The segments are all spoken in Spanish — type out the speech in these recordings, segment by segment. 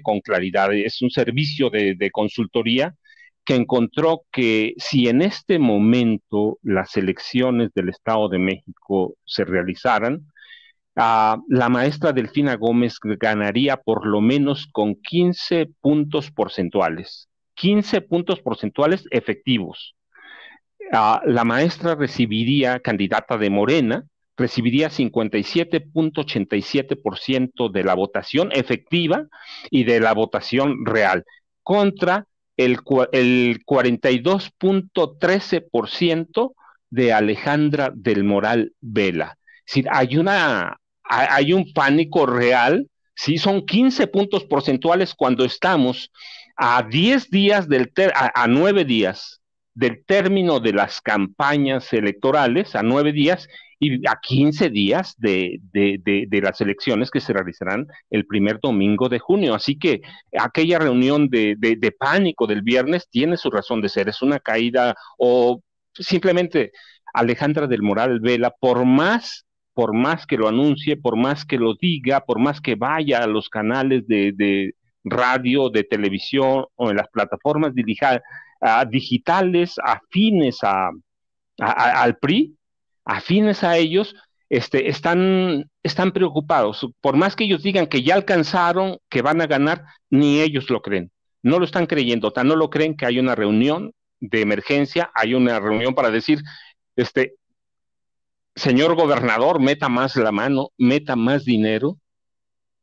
con claridad. Es un servicio de, consultoría que encontró que si en este momento las elecciones del Estado de México se realizaran, ah, la maestra Delfina Gómez ganaría por lo menos con 15 puntos porcentuales, 15 puntos porcentuales efectivos. Ah, la maestra recibiría, candidata de Morena, recibiría 57.87% de la votación efectiva y de la votación real, contra el, el 42.13% de Alejandra del Moral Vela. Es hay, una, hay un pánico real, Si son 15 puntos porcentuales cuando estamos a 10 días del, a, a 9 días del término de las campañas electorales a nueve días y a quince días de, las elecciones que se realizarán el primer domingo de junio. Así que aquella reunión de, pánico del viernes tiene su razón de ser. Es una caída o simplemente Alejandra del Moral Vela, por más por más que lo anuncie, por más que lo diga, por más que vaya a los canales de, radio, de televisión o en las plataformas dirigidas, digitales afines al PRI, afines a ellos, este, están, preocupados. Por más que ellos digan que ya alcanzaron, que van a ganar, ni ellos lo creen. No lo están creyendo, tan no lo creen que hay una reunión de emergencia, hay una reunión para decir, este, señor gobernador, meta más la mano, meta más dinero.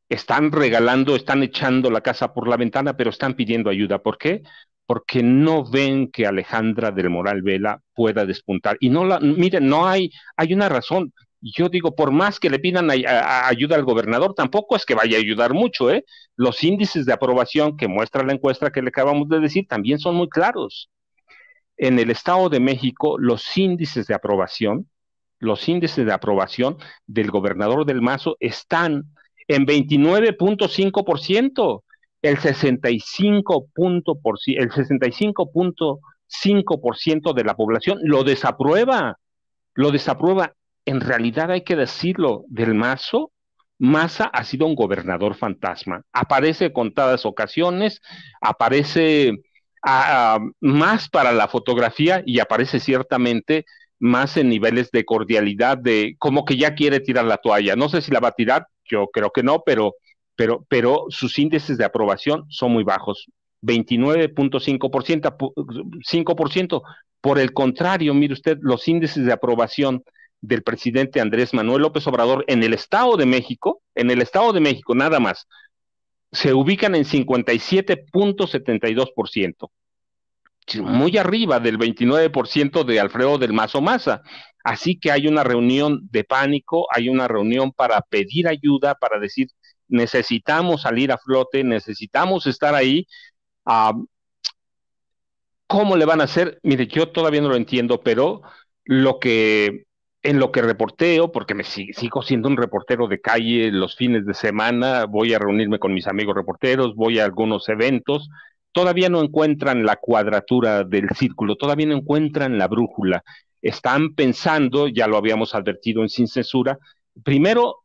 Están regalando, están echando la casa por la ventana, pero están pidiendo ayuda. ¿Por qué? porque no ven que Alejandra del Moral Vela pueda despuntar. Y no la, miren, no hay, hay una razón. Yo digo, por más que le pidan ayuda al gobernador, tampoco es que vaya a ayudar mucho, ¿eh? Los índices de aprobación que muestra la encuesta que le acabamos de decir también son muy claros. En el Estado de México, los índices de aprobación, los índices de aprobación del gobernador del Mazo están en 29.5% el 65.5% el de la población lo desaprueba, lo desaprueba. En realidad hay que decirlo, del mazo, Massa ha sido un gobernador fantasma. Aparece contadas ocasiones, aparece ah, ah, más para la fotografía y aparece ciertamente más en niveles de cordialidad, de como que ya quiere tirar la toalla. No sé si la va a tirar, yo creo que no, pero pero, pero sus índices de aprobación son muy bajos, 29.5%, 5%. Por el contrario, mire usted, los índices de aprobación del presidente Andrés Manuel López Obrador en el Estado de México, en el Estado de México nada más, se ubican en 57.72%, muy arriba del 29% de Alfredo del Mazo Maza. Así que hay una reunión de pánico, hay una reunión para pedir ayuda, para decir necesitamos salir a flote, necesitamos estar ahí. ¿Cómo le van a hacer? Mire, yo todavía no lo entiendo, pero lo que en lo que reporteo, porque me sigo siendo un reportero de calle los fines de semana, voy a reunirme con mis amigos reporteros, voy a algunos eventos, todavía no encuentran la cuadratura del círculo, todavía no encuentran la brújula. Están pensando, ya lo habíamos advertido en Sin Censura, primero